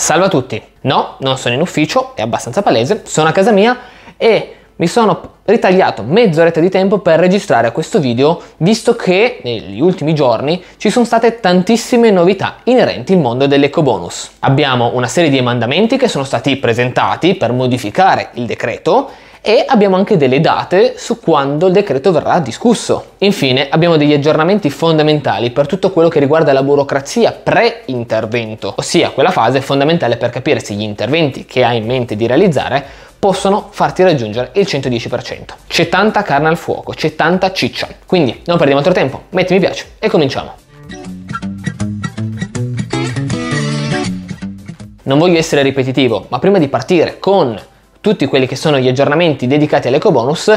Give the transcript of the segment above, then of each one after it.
Salve a tutti! No, non sono in ufficio, è abbastanza palese, sono a casa mia e mi sono ritagliato mezz'oretta di tempo per registrare questo video, visto che negli ultimi giorni ci sono state tantissime novità inerenti al mondo dell'eco bonus. Abbiamo una serie di emendamenti che sono stati presentati per modificare il decreto e abbiamo anche delle date su quando il decreto verrà discusso. Infine abbiamo degli aggiornamenti fondamentali per tutto quello che riguarda la burocrazia pre-intervento, ossia quella fase fondamentale per capire se gli interventi che hai in mente di realizzare possono farti raggiungere il 110%. C'è tanta carne al fuoco, c'è tanta ciccia. Quindi non perdiamo altro tempo, metti mi piace e cominciamo. Non voglio essere ripetitivo, ma prima di partire con tutti quelli che sono gli aggiornamenti dedicati all'eco bonus,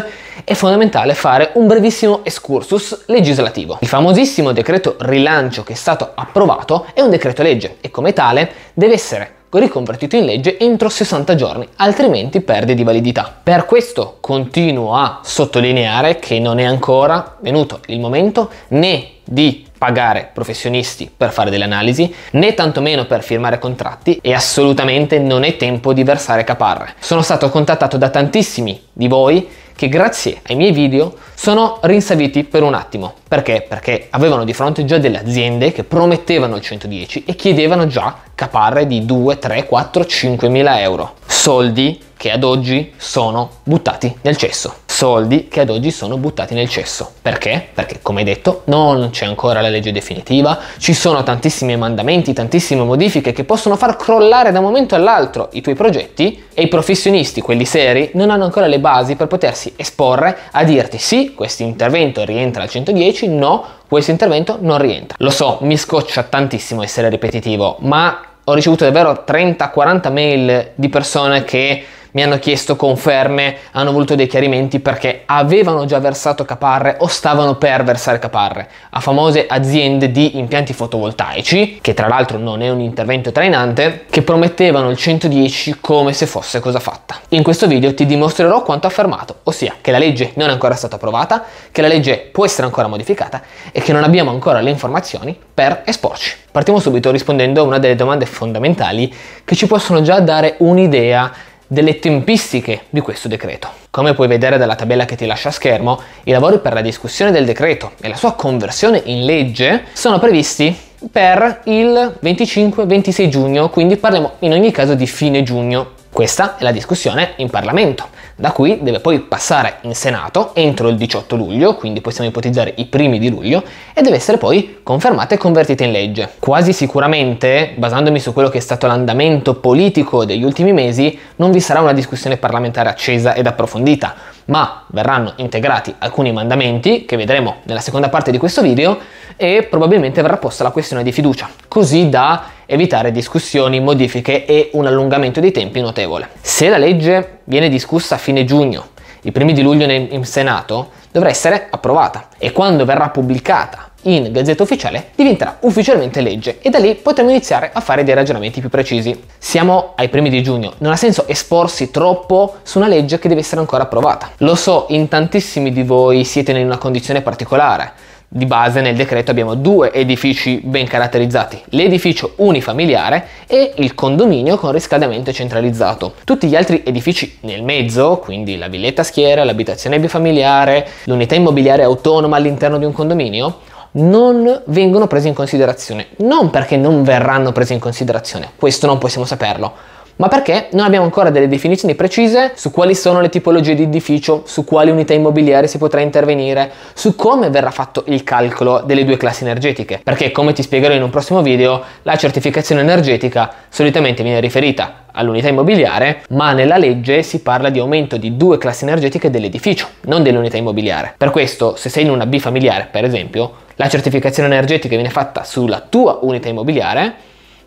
è fondamentale fare un brevissimo excursus legislativo. Il famosissimo decreto rilancio che è stato approvato è un decreto legge e come tale deve essere riconvertito in legge entro 60 giorni, altrimenti perde di validità. Per questo continuo a sottolineare che non è ancora venuto il momento né di pagare professionisti per fare delle analisi, né tantomeno per firmare contratti e assolutamente non è tempo di versare caparre. Sono stato contattato da tantissimi di voi che grazie ai miei video sono rinsaviti per un attimo. Perché? Perché avevano di fronte già delle aziende che promettevano il 110 e chiedevano già caparre di 2, 3, 4, 5 mila euro. Soldi che ad oggi sono buttati nel cesso. Soldi che ad oggi sono buttati nel cesso. Perché? Perché come detto non c'è ancora la legge definitiva, ci sono tantissimi mandamenti, tantissime modifiche che possono far crollare da un momento all'altro i tuoi progetti e i professionisti, quelli seri, non hanno ancora le basi per potersi esporre a dirti sì, questo intervento rientra al 110, no, questo intervento non rientra. Lo so, mi scoccia tantissimo essere ripetitivo, ma ho ricevuto davvero 30-40 mail di persone che mi hanno chiesto conferme, hanno voluto dei chiarimenti perché avevano già versato caparre o stavano per versare caparre a famose aziende di impianti fotovoltaici, che tra l'altro non è un intervento trainante, che promettevano il 110 come se fosse cosa fatta. In questo video ti dimostrerò quanto affermato, ossia che la legge non è ancora stata approvata, che la legge può essere ancora modificata e che non abbiamo ancora le informazioni per esporci. Partiamo subito rispondendo a una delle domande fondamentali che ci possono già dare un'idea delle tempistiche di questo decreto. Come puoi vedere dalla tabella che ti lascio a schermo, i lavori per la discussione del decreto e la sua conversione in legge sono previsti per il 25-26 giugno, quindi parliamo in ogni caso di fine giugno. Questa è la discussione in Parlamento. Da qui deve poi passare in Senato entro il 18 luglio, quindi possiamo ipotizzare i primi di luglio, e deve essere poi confermata e convertita in legge. Quasi sicuramente, basandomi su quello che è stato l'andamento politico degli ultimi mesi, non vi sarà una discussione parlamentare accesa ed approfondita, ma verranno integrati alcuni mandamenti, che vedremo nella seconda parte di questo video, e probabilmente verrà posta la questione di fiducia, così da evitare discussioni, modifiche e un allungamento dei tempi notevole. Se la legge viene discussa a fine giugno, i primi di luglio in Senato, dovrà essere approvata e quando verrà pubblicata in Gazzetta Ufficiale diventerà ufficialmente legge e da lì potremo iniziare a fare dei ragionamenti più precisi. Siamo ai primi di giugno, non ha senso esporsi troppo su una legge che deve essere ancora approvata. Lo so, in tantissimi di voi siete in una condizione particolare, di base nel decreto abbiamo due edifici ben caratterizzati, l'edificio unifamiliare e il condominio con riscaldamento centralizzato. Tutti gli altri edifici nel mezzo, quindi la villetta schiera, l'abitazione bifamiliare, l'unità immobiliare autonoma all'interno di un condominio, non vengono presi in considerazione. Non perché non verranno presi in considerazione, questo non possiamo saperlo, ma perché non abbiamo ancora delle definizioni precise su quali sono le tipologie di edificio, su quali unità immobiliari si potrà intervenire, su come verrà fatto il calcolo delle due classi energetiche, perché come ti spiegherò in un prossimo video, la certificazione energetica solitamente viene riferita all'unità immobiliare, ma nella legge si parla di aumento di due classi energetiche dell'edificio, non dell'unità immobiliare. Per questo, se sei in una B familiare, per esempio, la certificazione energetica viene fatta sulla tua unità immobiliare,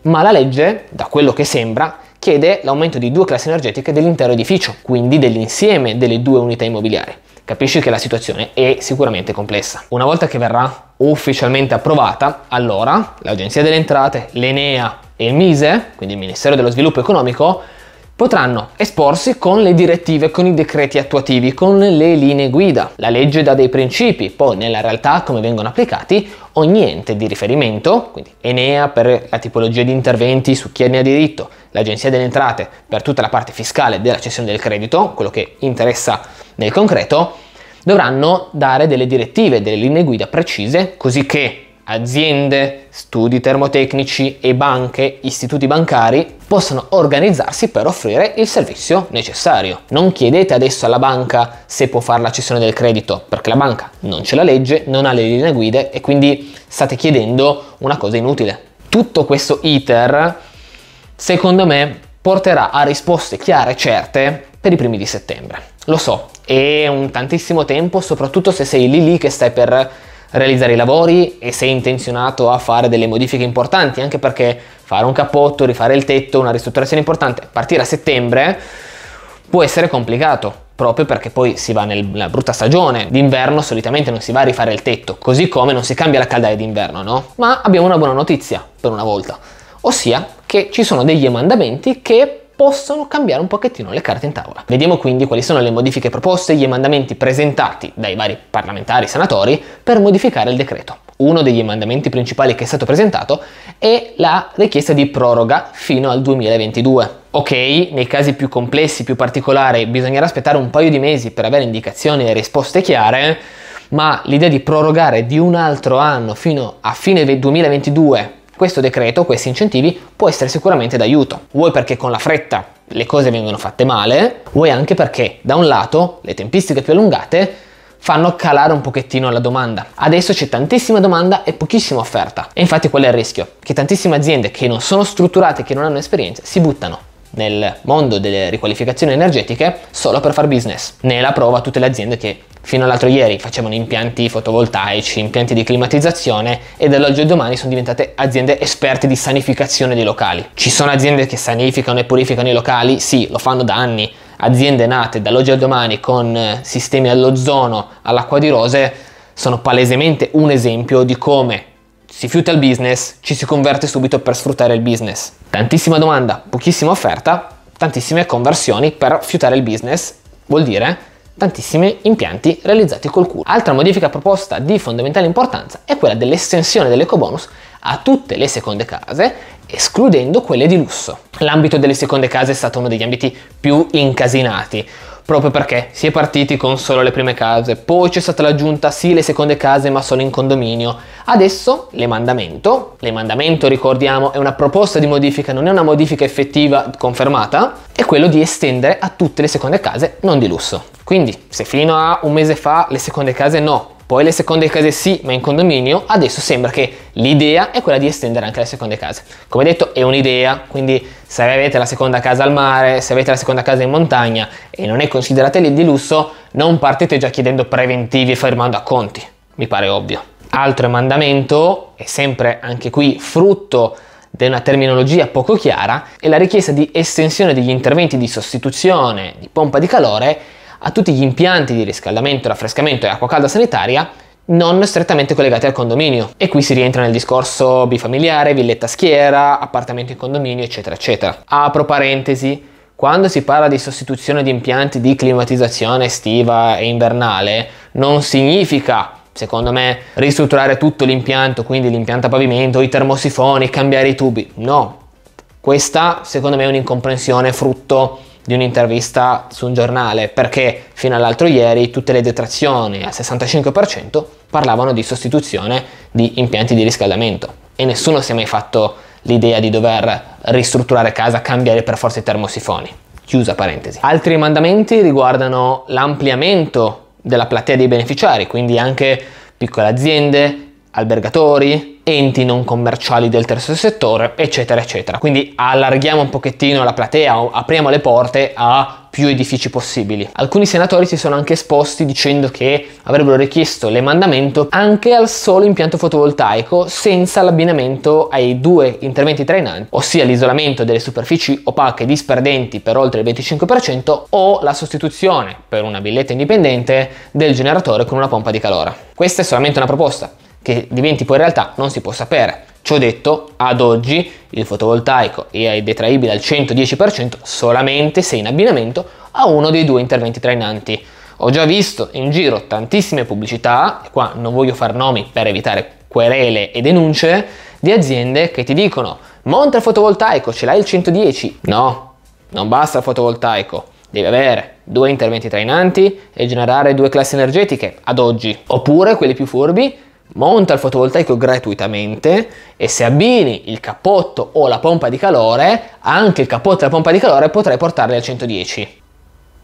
ma la legge, da quello che sembra, chiede l'aumento di due classi energetiche dell'intero edificio, quindi dell'insieme delle due unità immobiliari. Capisci che la situazione è sicuramente complessa. Una volta che verrà ufficialmente approvata, allora l'Agenzia delle Entrate, l'ENEA e il MISE, quindi il Ministero dello Sviluppo Economico, potranno esporsi con le direttive, con i decreti attuativi, con le linee guida. La legge dà dei principi, poi nella realtà come vengono applicati ogni ente di riferimento, quindi Enea per la tipologia di interventi su chi ne ha diritto, l'Agenzia delle Entrate per tutta la parte fiscale della cessione del credito, quello che interessa nel concreto, dovranno dare delle direttive, delle linee guida precise, così che aziende, studi termotecnici e banche, istituti bancari possano organizzarsi per offrire il servizio necessario. Non chiedete adesso alla banca se può fare la cessione del credito, perché la banca non c'è la legge, non ha le linee guide e quindi state chiedendo una cosa inutile. Tutto questo iter, secondo me, porterà a risposte chiare e certe per i primi di settembre. Lo so, è un tantissimo tempo, soprattutto se sei lì lì che stai per realizzare i lavori e sei intenzionato a fare delle modifiche importanti, anche perché fare un cappotto, rifare il tetto, una ristrutturazione importante, partire a settembre può essere complicato proprio perché poi si va nella brutta stagione d'inverno solitamente non si va a rifare il tetto così come non si cambia la caldaia d'inverno no ma abbiamo una buona notizia per una volta ossia che ci sono degli emandamenti che possono cambiare un pochettino le carte in tavola. Vediamo quindi quali sono le modifiche proposte e gli emendamenti presentati dai vari parlamentari e senatori per modificare il decreto. Uno degli emendamenti principali che è stato presentato è la richiesta di proroga fino al 2022. Ok, nei casi più complessi, più particolari, bisognerà aspettare un paio di mesi per avere indicazioni e risposte chiare, ma l'idea di prorogare di un altro anno fino a fine 2022 questo decreto, questi incentivi, può essere sicuramente d'aiuto. Vuoi perché con la fretta le cose vengono fatte male, vuoi anche perché, da un lato, le tempistiche più allungate fanno calare un pochettino la domanda. Adesso c'è tantissima domanda e pochissima offerta. E infatti qual è il rischio? Che tantissime aziende che non sono strutturate, che non hanno esperienza, si buttano nel mondo delle riqualificazioni energetiche solo per far business. Ne è la prova tutte le aziende che fino all'altro ieri facevano impianti fotovoltaici, impianti di climatizzazione e dall'oggi al domani sono diventate aziende esperte di sanificazione dei locali. Ci sono aziende che sanificano e purificano i locali? Sì, lo fanno da anni. Aziende nate dall'oggi al domani con eh, sistemi all'ozono, all'acqua di rose, sono palesemente un esempio di come si fiuta il business, ci si converte subito per sfruttare il business. Tantissima domanda, pochissima offerta, tantissime conversioni per fiutare il business, vuol dire tantissimi impianti realizzati col culo. Altra modifica proposta di fondamentale importanza è quella dell'estensione dell'ecobonus a tutte le seconde case, escludendo quelle di lusso. L'ambito delle seconde case è stato uno degli ambiti più incasinati proprio perché si è partiti con solo le prime case, poi c'è stata l'aggiunta sì le seconde case ma solo in condominio. Adesso l'emandamento, l'emandamento ricordiamo è una proposta di modifica, non è una modifica effettiva confermata, è quello di estendere a tutte le seconde case non di lusso. Quindi se fino a un mese fa le seconde case no, poi le seconde case sì, ma in condominio, adesso sembra che l'idea è quella di estendere anche le seconde case. Come detto è un'idea, quindi se avete la seconda casa al mare, se avete la seconda casa in montagna e non è considerata lì di lusso, non partite già chiedendo preventivi e firmando acconti, mi pare ovvio. Altro emandamento, è sempre anche qui frutto di una terminologia poco chiara, è la richiesta di estensione degli interventi di sostituzione di pompa di calore a tutti gli impianti di riscaldamento, raffrescamento e acqua calda sanitaria non strettamente collegati al condominio. E qui si rientra nel discorso bifamiliare, villetta schiera, appartamento in condominio, eccetera, eccetera. Apro parentesi, quando si parla di sostituzione di impianti di climatizzazione estiva e invernale, non significa secondo me, ristrutturare tutto l'impianto, quindi l'impianto a pavimento, i termosifoni, cambiare i tubi. No, questa secondo me è un'incomprensione frutto di un'intervista su un giornale, perché fino all'altro ieri tutte le detrazioni al 65% parlavano di sostituzione di impianti di riscaldamento e nessuno si è mai fatto l'idea di dover ristrutturare casa, cambiare per forza i termosifoni. Chiusa parentesi. Altri mandamenti riguardano l'ampliamento della platea dei beneficiari, quindi anche piccole aziende, albergatori, enti non commerciali del terzo settore, eccetera, eccetera. Quindi allarghiamo un pochettino la platea, apriamo le porte a più edifici possibili. Alcuni senatori si sono anche esposti dicendo che avrebbero richiesto l'emandamento anche al solo impianto fotovoltaico senza l'abbinamento ai due interventi trainanti, ossia l'isolamento delle superfici opache disperdenti per oltre il 25% o la sostituzione per una billetta indipendente del generatore con una pompa di calore. Questa è solamente una proposta che diventi poi realtà non si può sapere. Ciò detto, ad oggi il fotovoltaico è detraibile al 110% solamente se in abbinamento a uno dei due interventi trainanti. Ho già visto in giro tantissime pubblicità, e qua non voglio far nomi per evitare querele e denunce, di aziende che ti dicono monta il fotovoltaico, ce l'hai il 110. No, non basta il fotovoltaico, devi avere due interventi trainanti e generare due classi energetiche ad oggi. Oppure quelli più furbi monta il fotovoltaico gratuitamente e se abbini il cappotto o la pompa di calore, anche il cappotto e la pompa di calore potrai portarli al 110.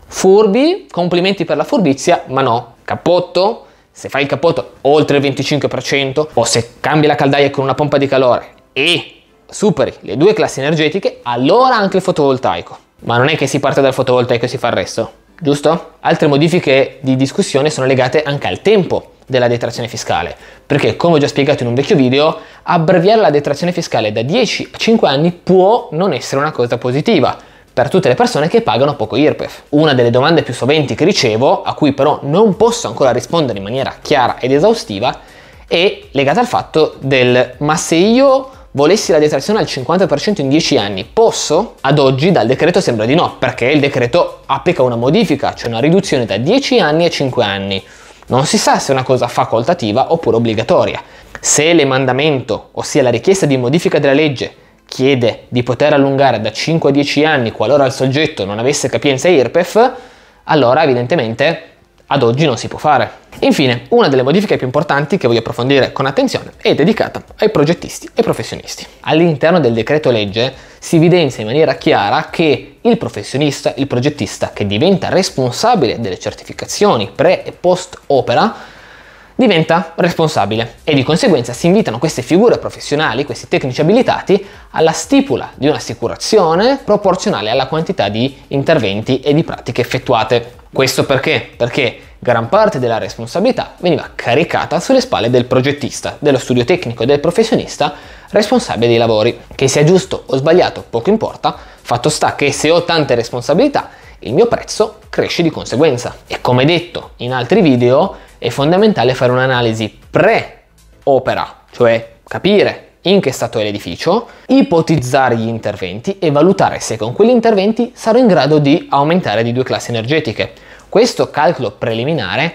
Furbi, complimenti per la furbizia, ma no. Cappotto, se fai il cappotto oltre il 25% o se cambi la caldaia con una pompa di calore e superi le due classi energetiche, allora anche il fotovoltaico. Ma non è che si parte dal fotovoltaico e si fa il resto, giusto? Altre modifiche di discussione sono legate anche al tempo della detrazione fiscale, perché come ho già spiegato in un vecchio video, abbreviare la detrazione fiscale da 10 a 5 anni può non essere una cosa positiva per tutte le persone che pagano poco IRPEF. Una delle domande più soventi che ricevo, a cui però non posso ancora rispondere in maniera chiara ed esaustiva, è legata al fatto del ma se io volessi la detrazione al 50% in 10 anni, posso? Ad oggi dal decreto sembra di no, perché il decreto applica una modifica, cioè una riduzione da 10 anni a 5 anni. Non si sa se è una cosa facoltativa oppure obbligatoria. Se l'emandamento, ossia la richiesta di modifica della legge, chiede di poter allungare da 5 a 10 anni qualora il soggetto non avesse capienza IRPEF, allora evidentemente ad oggi non si può fare. Infine, una delle modifiche più importanti che voglio approfondire con attenzione è dedicata ai progettisti e professionisti. All'interno del decreto legge si evidenzia in maniera chiara che il professionista, il progettista che diventa responsabile delle certificazioni pre e post opera diventa responsabile e di conseguenza si invitano queste figure professionali, questi tecnici abilitati, alla stipula di un'assicurazione proporzionale alla quantità di interventi e di pratiche effettuate. Questo perché? Perché gran parte della responsabilità veniva caricata sulle spalle del progettista, dello studio tecnico e del professionista responsabile dei lavori. Che sia giusto o sbagliato, poco importa, fatto sta che se ho tante responsabilità, il mio prezzo cresce di conseguenza. E come detto in altri video, è fondamentale fare un'analisi pre-opera, cioè capire in che stato è l'edificio, ipotizzare gli interventi e valutare se con quegli interventi sarò in grado di aumentare di due classi energetiche. Questo calcolo preliminare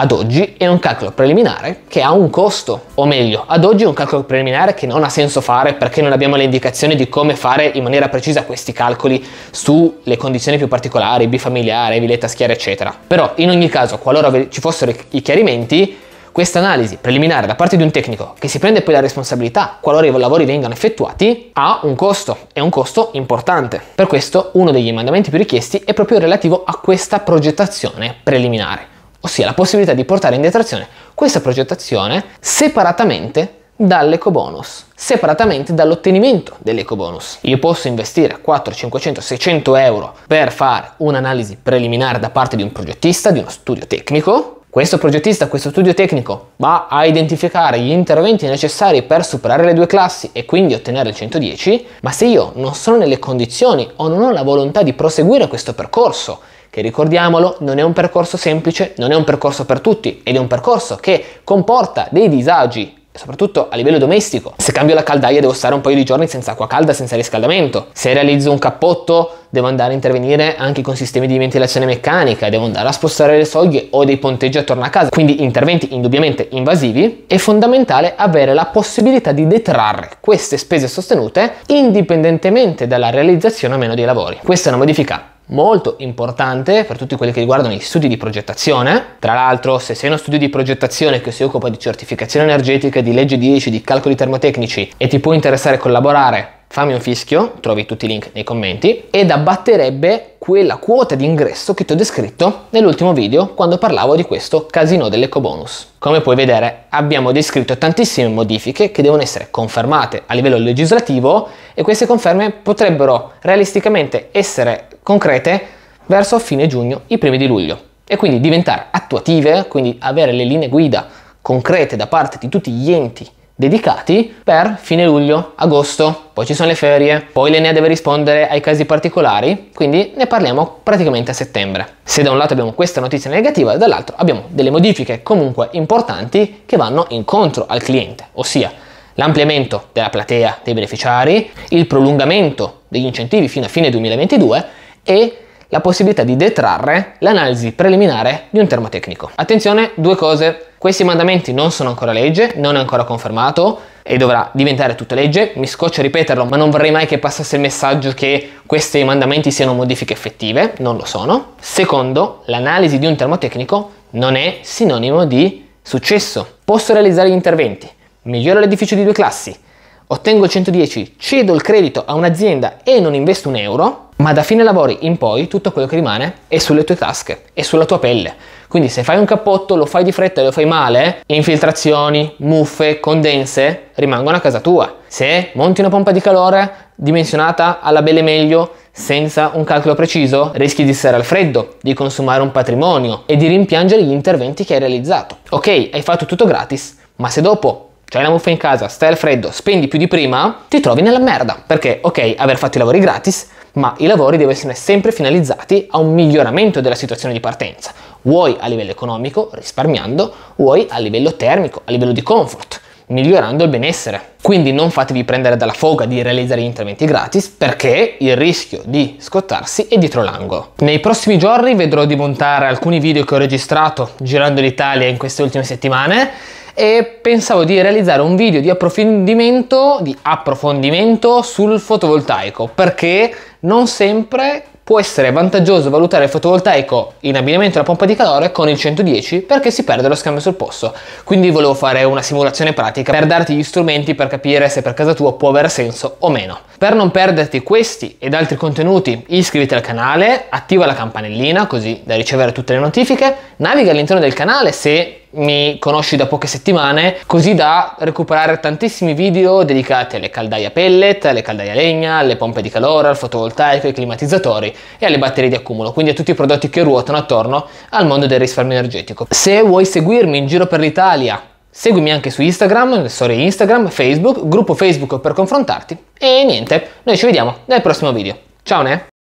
ad oggi è un calcolo preliminare che ha un costo, o meglio, ad oggi è un calcolo preliminare che non ha senso fare perché non abbiamo le indicazioni di come fare in maniera precisa questi calcoli sulle condizioni più particolari, bifamiliare, villetta schiera, eccetera. Però in ogni caso, qualora ci fossero i chiarimenti, questa analisi preliminare da parte di un tecnico che si prende poi la responsabilità qualora i lavori vengano effettuati ha un costo, è un costo importante. Per questo uno degli emendamenti più richiesti è proprio relativo a questa progettazione preliminare ossia la possibilità di portare in detrazione questa progettazione separatamente dall'eco bonus, separatamente dall'ottenimento dell'eco bonus. Io posso investire 4, 500, 600 euro per fare un'analisi preliminare da parte di un progettista, di uno studio tecnico, questo progettista, questo studio tecnico va a identificare gli interventi necessari per superare le due classi e quindi ottenere il 110, ma se io non sono nelle condizioni o non ho la volontà di proseguire questo percorso, che ricordiamolo non è un percorso semplice, non è un percorso per tutti ed è un percorso che comporta dei disagi soprattutto a livello domestico. Se cambio la caldaia devo stare un paio di giorni senza acqua calda, senza riscaldamento. Se realizzo un cappotto devo andare a intervenire anche con sistemi di ventilazione meccanica, devo andare a spostare le soglie o dei ponteggi attorno a casa, quindi interventi indubbiamente invasivi, è fondamentale avere la possibilità di detrarre queste spese sostenute indipendentemente dalla realizzazione o meno dei lavori. Questa è una modifica molto importante per tutti quelli che riguardano gli studi di progettazione. Tra l'altro, se sei uno studio di progettazione che si occupa di certificazione energetica, di legge 10, di calcoli termotecnici e ti può interessare collaborare fammi un fischio, trovi tutti i link nei commenti, ed abbatterebbe quella quota di ingresso che ti ho descritto nell'ultimo video quando parlavo di questo casino dell'ecobonus. Come puoi vedere abbiamo descritto tantissime modifiche che devono essere confermate a livello legislativo e queste conferme potrebbero realisticamente essere concrete verso fine giugno, i primi di luglio e quindi diventare attuative, quindi avere le linee guida concrete da parte di tutti gli enti dedicati per fine luglio, agosto, poi ci sono le ferie, poi l'ENEA deve rispondere ai casi particolari, quindi ne parliamo praticamente a settembre. Se da un lato abbiamo questa notizia negativa, dall'altro abbiamo delle modifiche comunque importanti che vanno incontro al cliente, ossia l'ampliamento della platea dei beneficiari, il prolungamento degli incentivi fino a fine 2022 e la possibilità di detrarre l'analisi preliminare di un termotecnico. Attenzione, due cose. Questi mandamenti non sono ancora legge, non è ancora confermato, e dovrà diventare tutta legge. Mi scoccio a ripeterlo, ma non vorrei mai che passasse il messaggio che questi mandamenti siano modifiche effettive, non lo sono. Secondo, l'analisi di un termotecnico non è sinonimo di successo. Posso realizzare gli interventi, miglioro l'edificio di due classi, ottengo il 110, cedo il credito a un'azienda e non investo un euro, ma da fine lavori in poi tutto quello che rimane è sulle tue tasche, è sulla tua pelle. Quindi se fai un cappotto, lo fai di fretta e lo fai male, infiltrazioni, muffe, condense rimangono a casa tua. Se monti una pompa di calore dimensionata alla belle meglio, senza un calcolo preciso, rischi di stare al freddo, di consumare un patrimonio e di rimpiangere gli interventi che hai realizzato. Ok, hai fatto tutto gratis, ma se dopo c'hai la muffa in casa, stai al freddo, spendi più di prima, ti trovi nella merda. Perché, ok, aver fatto i lavori gratis, ma i lavori devono essere sempre finalizzati a un miglioramento della situazione di partenza, vuoi a livello economico, risparmiando, vuoi a livello termico, a livello di comfort, migliorando il benessere. Quindi non fatevi prendere dalla foga di realizzare gli interventi gratis perché il rischio di scottarsi è dietro l'angolo. Nei prossimi giorni vedrò di montare alcuni video che ho registrato girando l'Italia in queste ultime settimane e pensavo di realizzare un video di approfondimento, di approfondimento sul fotovoltaico perché non sempre può essere vantaggioso valutare il fotovoltaico in abbinamento alla pompa di calore con il 110 perché si perde lo scambio sul posto. Quindi volevo fare una simulazione pratica per darti gli strumenti per capire se per casa tua può avere senso o meno. Per non perderti questi ed altri contenuti iscriviti al canale, attiva la campanellina così da ricevere tutte le notifiche, naviga all'interno del canale se mi conosci da poche settimane, così da recuperare tantissimi video dedicati alle caldaie a pellet, alle caldaie a legna, alle pompe di calore, al fotovoltaico, ai climatizzatori e alle batterie di accumulo, quindi a tutti i prodotti che ruotano attorno al mondo del risparmio energetico. Se vuoi seguirmi in giro per l'Italia, seguimi anche su Instagram, nelle storie Instagram, Facebook, gruppo Facebook per confrontarti e niente, noi ci vediamo nel prossimo video. Ciao ne!